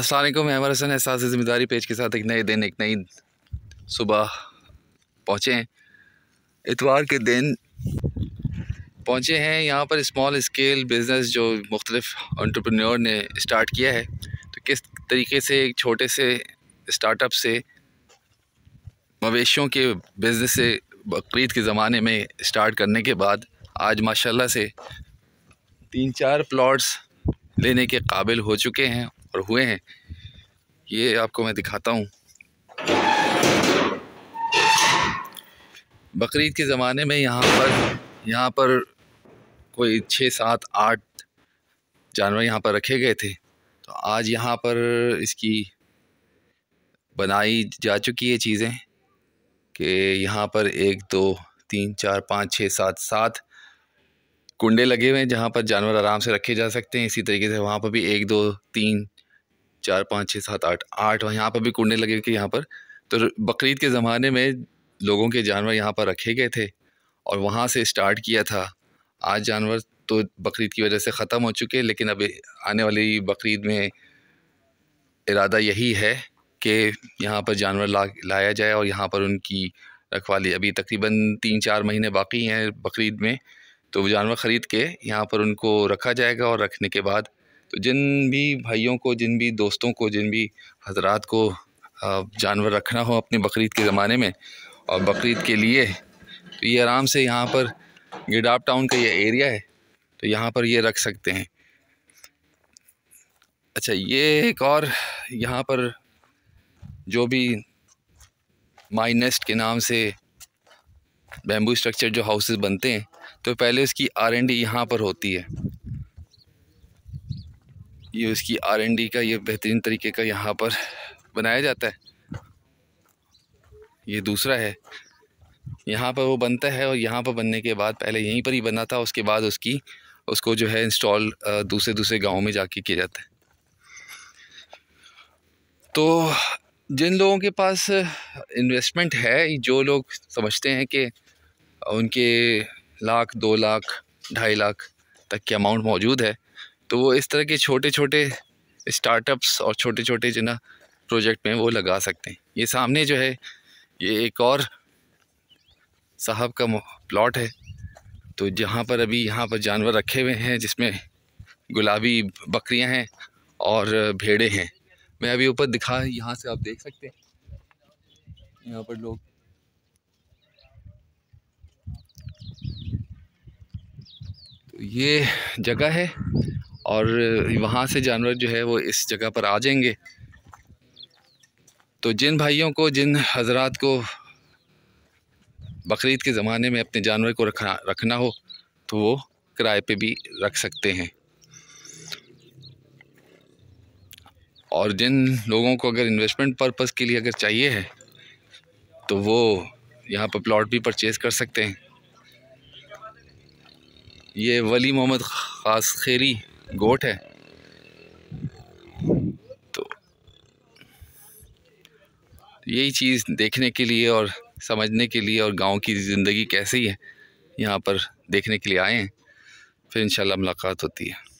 असलम अमर हसन एहसास ज़िम्मेदारी पेज के साथ एक नए दिन एक नई सुबह पहुँचे हैं इतवार के दिन पहुँचे हैं यहाँ पर स्मॉल स्केल बिज़नेस जो मुख्तलिफ अंटरप्रनोर ने स्टार्ट किया है तो किस तरीके से एक छोटे से स्टार्टअप से मवेशियों के बिज़नेस से बकरीद के ज़माने में स्टार्ट करने के बाद आज माशाल्लाह से तीन चार प्लॉट्स लेने के काबिल हो चुके हैं पर हुए हैं ये आपको मैं दिखाता हूँ बकरीद के ज़माने में यहाँ पर यहाँ पर कोई छः सात आठ जानवर यहाँ पर रखे गए थे तो आज यहाँ पर इसकी बनाई जा चुकी है चीज़ें कि यहाँ पर एक दो तीन चार पाँच छः सात सात कुंडे लगे हुए हैं जहाँ पर जानवर आराम से रखे जा सकते हैं इसी तरीके से वहाँ पर भी एक दो तीन चार पाँच छः सात आठ आठ और यहाँ पर भी कुड़ने लगे कि यहाँ पर तो बकरीद के ज़माने में लोगों के जानवर यहाँ पर रखे गए थे और वहाँ से स्टार्ट किया था आज जानवर तो बकरीद की वजह से ख़त्म हो चुके हैं लेकिन अभी आने वाली बकरीद में इरादा यही है कि यहाँ पर जानवर ला लाया जाए और यहाँ पर उनकी रखवाली अभी तकरीबन तीन चार महीने बाकी हैं बकरीद में तो जानवर ख़रीद के यहाँ पर उनको रखा जाएगा और रखने के बाद तो जिन भी भाइयों को जिन भी दोस्तों को जिन भी हजरात को जानवर रखना हो अपने बकरीद के ज़माने में और बकरीद के लिए तो ये आराम से यहाँ पर गिडाप टाउन का ये एरिया है तो यहाँ पर ये रख सकते हैं अच्छा ये एक और यहाँ पर जो भी माई नेस्ट के नाम से बैम्बू स्ट्रक्चर जो हाउसेस बनते हैं तो पहले उसकी आर एन डी यहाँ पर होती है ये इसकी आर एन डी का ये बेहतरीन तरीके का यहाँ पर बनाया जाता है ये दूसरा है यहाँ पर वो बनता है और यहाँ पर बनने के बाद पहले यहीं पर ही बना था उसके बाद उसकी उसको जो है इंस्टॉल दूसरे दूसरे गाँव में जाके किया जाता है तो जिन लोगों के पास इन्वेस्टमेंट है जो लोग समझते हैं कि उनके लाख दो लाख ढाई लाख तक के अमाउंट मौजूद है तो वो इस तरह के छोटे छोटे स्टार्टअप्स और छोटे छोटे जो ना प्रोजेक्ट में वो लगा सकते हैं ये सामने जो है ये एक और साहब का प्लॉट है तो जहाँ पर अभी यहाँ पर जानवर रखे हुए हैं जिसमें गुलाबी बकरियाँ हैं और भेड़े हैं मैं अभी ऊपर दिखा यहाँ से आप देख सकते हैं यहाँ पर लोग तो ये जगह है और वहाँ से जानवर जो है वो इस जगह पर आ जाएंगे तो जिन भाइयों को जिन हजरात को बकरीद के ज़माने में अपने जानवर को रखना रखना हो तो वो किराए पे भी रख सकते हैं और जिन लोगों को अगर इन्वेस्टमेंट पर्पस के लिए अगर चाहिए है तो वो यहाँ पर प्लॉट भी परचेज़ कर सकते हैं ये वली मोहम्मद खास खेरी गोट है तो यही चीज़ देखने के लिए और समझने के लिए और गांव की ज़िंदगी कैसी है यहाँ पर देखने के लिए आए हैं फिर इंशाल्लाह मुलाकात होती है